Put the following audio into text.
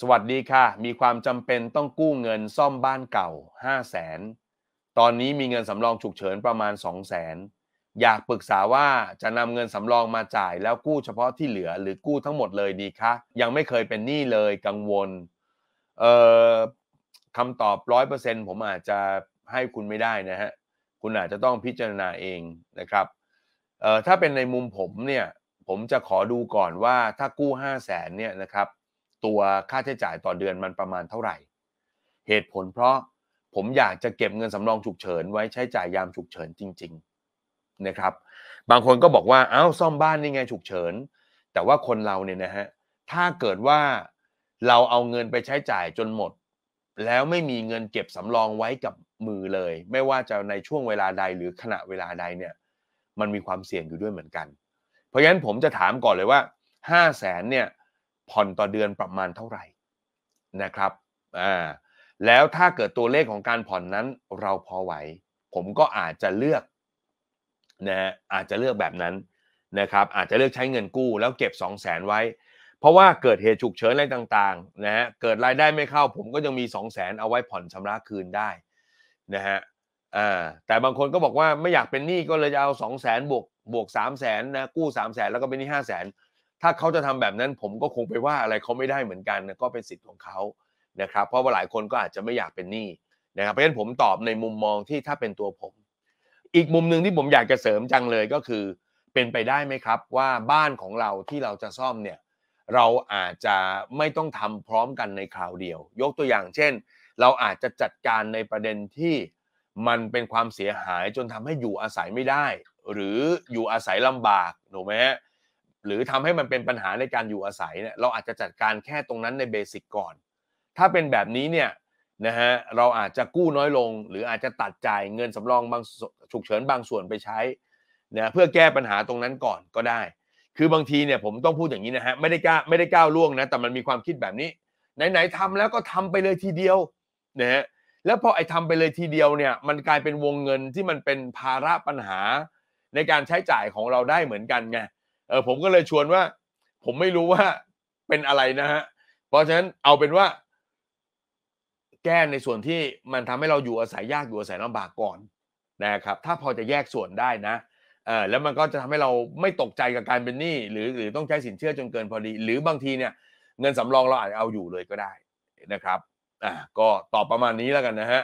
สวัสดีค่ะ มีความจำเป็นต้องกู้เงินซ่อมบ้านเก่า 5 0 0แสนตอนนี้มีเงินสำรองฉุกเฉินประมาณ 2 0 0แสนอยากปรึกษาว่าจะนำเงินสำรองมาจ่ายแล้วกู้เฉพาะที่เหลือหรือกู้ทั้งหมดเลยดีคะยังไม่เคยเป็นหนี้เลยกังวลเอ่อคำตอบ 100%ผมอาจจะให้คุณไม่ได้นะฮะคุณอาจจะต้องพิจารณาเองนะครับเอ่อถ้าเป็นในมุมผมเนี่ยผมจะขอดูก่อนว่าถ้ากู้ 5 0 0แสนเนี่ยนะครับตัวค่าใช้จ่ายต่อเดือนมันประมาณเท่าไหร่ เหตุผลเพราะผมอยากจะเก็บเงินสำรองฉุกเฉินไว้ใช้จ่ายยามฉุกเฉินจริง ๆนะครับ บางคนก็บอกว่าอ้าวซ่อมบ้านนี่ไงฉุกเฉิน แต่ว่าคนเราเนี่ยนะฮะ ถ้าเกิดว่าเราเอาเงินไปใช้จ่ายจนหมด แล้วไม่มีเงินเก็บสำรองไว้กับมือเลย ไม่ว่าจะในช่วงเวลาใดหรือขณะเวลาใดเนี่ย มันมีความเสี่ยงอยู่ด้วยเหมือนกัน เพราะฉะนั้นผมจะถามก่อนเลยว่า5 0 0แสนเนี่ยผ่อนต่อเดือนประมาณเท่าไหร่นะครับอ่าแล้วถ้าเกิดตัวเลขของการผ่อนนั้นเราพอไหว ผมก็อาจจะเลือกนะฮะอาจจะเลือกแบบนั้นนะครับอาจจะเลือกใช้เงินกู้ แล้วเก็บ 2 0 0แสนไว้ เพราะว่าเกิดเหตุฉุกเฉินอะไรต่างๆนะฮะเกิดรายได้ไม่เข้า ผมก็ยังมี 2 0 0แสนเอาไว้ผ่อนชำระคืนได้นะฮะอ่าแต่บางคนก็บอกว่าไม่อยากเป็นหนี้ก็เลยจะเอา2 0 0แสนบวกบวกสามแสนนะกู้สามแสนแล้วก็เป็นหนี้ห้าแสนถ้าเขาจะทำแบบนั้นผมก็คงไปว่าอะไรเขาไม่ได้เหมือนกันนะก็เป็นสิทธิ์ของเขานะครับเพราะว่าหลายคนก็อาจจะไม่อยากเป็นหนี้นะครับเพราะฉะนั้นผมตอบในมุมมองที่ถ้าเป็นตัวผม อีกมุมหนึ่งที่ผมอยากจะเสริมจังเลยก็คือเป็นไปได้ไหมครับว่าบ้านของเราที่เราจะซ่อมเนี่ย เราอาจจะไม่ต้องทำพร้อมกันในคราวเดียว ยกตัวอย่างเช่น เราอาจจะจัดการในประเด็นที่มันเป็นความเสียหายจนทำให้อยู่อาศัยไม่ได้ หรืออยู่อาศัยลำบากถูกไหมฮะหรือทำให้มันเป็นปัญหาในการอยู่อาศัยเนี่ยเราอาจจะจัดการแค่ตรงนั้นในเบสิกก่อน ถ้าเป็นแบบนี้เนี่ยนะฮะเราอาจจะกู้น้อยลง หรืออาจจะตัดจ่ายเงินสำรองบางฉุกเฉินบางส่วนไปใช้นะเพื่อแก้ปัญหาตรงนั้นก่อนก็ได้ คือบางทีเนี่ยผมต้องพูดอย่างนี้นะฮะไม่ได้กล้าไม่ได้ก้าวล่วงนะแต่มันมีความคิดแบบนี้ ไหน ๆทำแล้วก็ทำไปเลยทีเดียวนะฮะแล้วพอไอ้ทำไปเลยทีเดียวเนี่ยมันกลายเป็นวงเงินที่มันเป็นภาระปัญหา ในการใช้จ่ายของเราได้เหมือนกันไงเออผมก็เลยชวนว่าผมไม่รู้ว่าเป็นอะไรนะฮะเพราะฉะนั้นเอาเป็นว่า แก้ในส่วนที่มันทำให้เราอยู่อาศัยยากอยู่อาศัยลำบากก่อน นะครับ ถ้าพอจะแยกส่วนได้นะเออแล้วมันก็จะทำให้เราไม่ตกใจกับการเป็นหนี้หรือหรือต้องใช้สินเชื่อจนเกินพอดี หรือบางทีเนี่ย เงินสำรองเราอาจจะเอาอยู่เลยก็ได้ นะครับอ่าก็ตอบประมาณนี้แล้วกันนะฮะ